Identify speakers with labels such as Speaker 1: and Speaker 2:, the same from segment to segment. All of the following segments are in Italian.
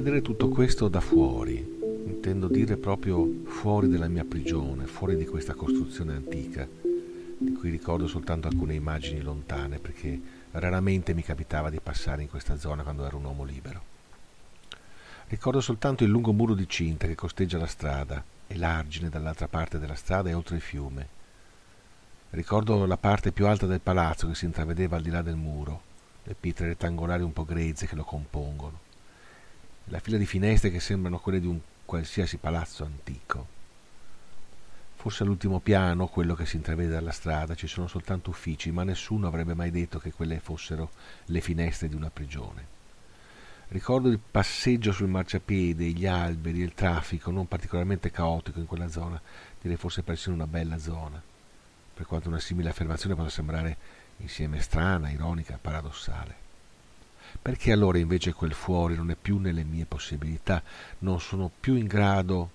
Speaker 1: vedere tutto questo da fuori, intendo dire proprio fuori della mia prigione, fuori di questa costruzione antica, di cui ricordo soltanto alcune immagini lontane, perché raramente mi capitava di passare in questa zona quando ero un uomo libero. Ricordo soltanto il lungo muro di cinta che costeggia la strada e l'argine dall'altra parte della strada e oltre il fiume. Ricordo la parte più alta del palazzo che si intravedeva al di là del muro, le pietre rettangolari un po' grezze che lo compongono la fila di finestre che sembrano quelle di un qualsiasi palazzo antico. Forse all'ultimo piano, quello che si intravede dalla strada, ci sono soltanto uffici, ma nessuno avrebbe mai detto che quelle fossero le finestre di una prigione. Ricordo il passeggio sul marciapiede, gli alberi, il traffico, non particolarmente caotico in quella zona, direi forse persino una bella zona, per quanto una simile affermazione possa sembrare insieme strana, ironica, paradossale. Perché allora invece quel fuori non è più nelle mie possibilità, non sono più in grado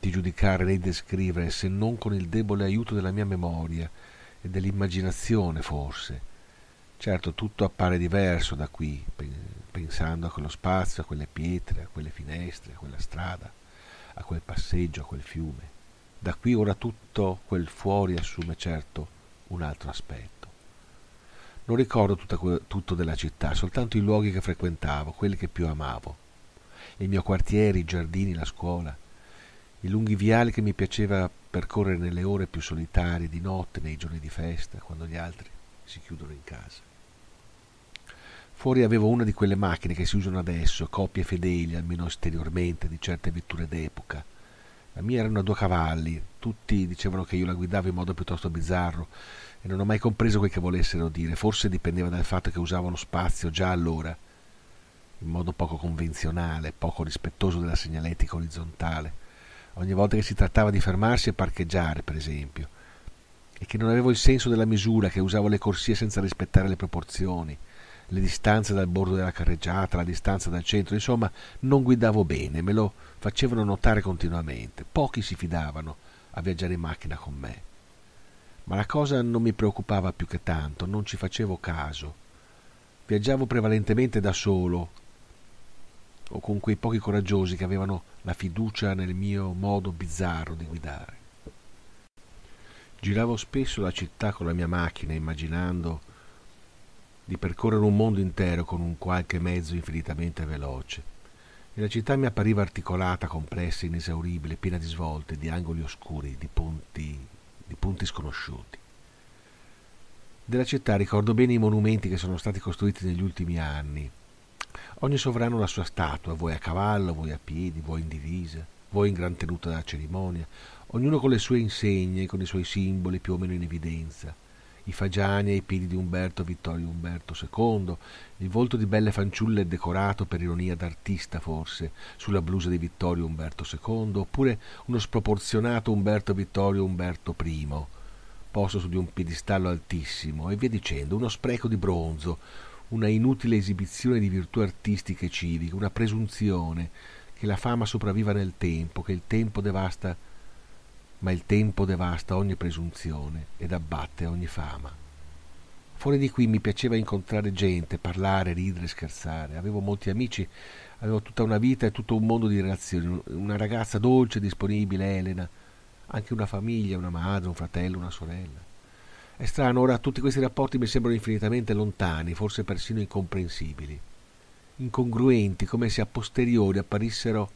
Speaker 1: di giudicare né descrivere se non con il debole aiuto della mia memoria e dell'immaginazione forse. Certo, tutto appare diverso da qui, pensando a quello spazio, a quelle pietre, a quelle finestre, a quella strada, a quel passeggio, a quel fiume. Da qui ora tutto quel fuori assume certo un altro aspetto. Non ricordo tutta, tutto della città, soltanto i luoghi che frequentavo, quelli che più amavo. Il mio quartiere, i giardini, la scuola, i lunghi viali che mi piaceva percorrere nelle ore più solitarie, di notte, nei giorni di festa, quando gli altri si chiudono in casa. Fuori avevo una di quelle macchine che si usano adesso, copie fedeli, almeno esteriormente, di certe vetture d'epoca, la mia erano due cavalli, tutti dicevano che io la guidavo in modo piuttosto bizzarro e non ho mai compreso quel che volessero dire, forse dipendeva dal fatto che usavo lo spazio già allora, in modo poco convenzionale, poco rispettoso della segnaletica orizzontale. Ogni volta che si trattava di fermarsi e parcheggiare, per esempio, e che non avevo il senso della misura, che usavo le corsie senza rispettare le proporzioni, le distanze dal bordo della carreggiata, la distanza dal centro, insomma non guidavo bene, me lo facevano notare continuamente, pochi si fidavano a viaggiare in macchina con me. Ma la cosa non mi preoccupava più che tanto, non ci facevo caso. Viaggiavo prevalentemente da solo o con quei pochi coraggiosi che avevano la fiducia nel mio modo bizzarro di guidare. Giravo spesso la città con la mia macchina immaginando di percorrere un mondo intero con un qualche mezzo infinitamente veloce. E la città mi appariva articolata, complessa, inesauribile, piena di svolte, di angoli oscuri, di punti, di punti sconosciuti. Della città ricordo bene i monumenti che sono stati costruiti negli ultimi anni. Ogni sovrano ha la sua statua, voi a cavallo, voi a piedi, voi in divisa, voi in gran tenuta da cerimonia, ognuno con le sue insegne, con i suoi simboli più o meno in evidenza i fagiani ai piedi di Umberto Vittorio Umberto II, il volto di belle fanciulle decorato per ironia d'artista forse sulla blusa di Vittorio Umberto II, oppure uno sproporzionato Umberto Vittorio Umberto I, posto su di un piedistallo altissimo, e via dicendo, uno spreco di bronzo, una inutile esibizione di virtù artistiche e civiche, una presunzione che la fama sopravviva nel tempo, che il tempo devasta ma il tempo devasta ogni presunzione ed abbatte ogni fama. Fuori di qui mi piaceva incontrare gente, parlare, ridere, scherzare. Avevo molti amici, avevo tutta una vita e tutto un mondo di relazioni. Una ragazza dolce, e disponibile, Elena, anche una famiglia, una madre, un fratello, una sorella. È strano, ora tutti questi rapporti mi sembrano infinitamente lontani, forse persino incomprensibili, incongruenti, come se a posteriori apparissero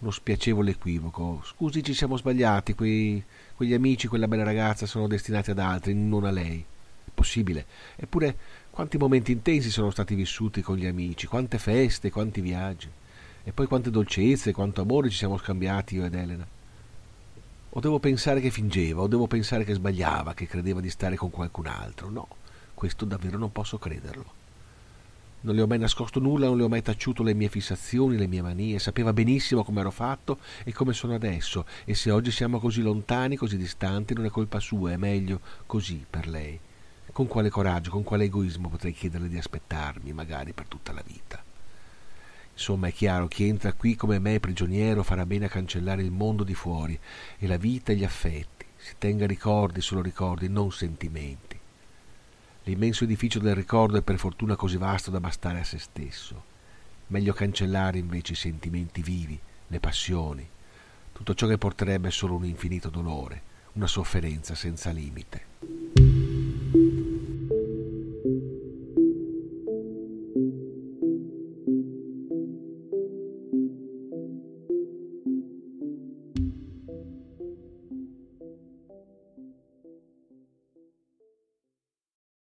Speaker 1: uno spiacevole equivoco. Scusi, ci siamo sbagliati, quei, quegli amici, quella bella ragazza sono destinati ad altri, non a lei. È possibile. Eppure, quanti momenti intensi sono stati vissuti con gli amici, quante feste, quanti viaggi. E poi quante dolcezze, quanto amore ci siamo scambiati io ed Elena. O devo pensare che fingeva, o devo pensare che sbagliava, che credeva di stare con qualcun altro. No, questo davvero non posso crederlo. Non le ho mai nascosto nulla, non le ho mai taciuto le mie fissazioni, le mie manie, sapeva benissimo come ero fatto e come sono adesso, e se oggi siamo così lontani, così distanti, non è colpa sua, è meglio così per lei. Con quale coraggio, con quale egoismo potrei chiederle di aspettarmi, magari per tutta la vita? Insomma, è chiaro, chi entra qui come me prigioniero farà bene a cancellare il mondo di fuori e la vita e gli affetti. Si tenga ricordi, solo ricordi, non sentimenti. L'immenso edificio del ricordo è per fortuna così vasto da bastare a se stesso. Meglio cancellare invece i sentimenti vivi, le passioni, tutto ciò che porterebbe solo un infinito dolore, una sofferenza senza limite.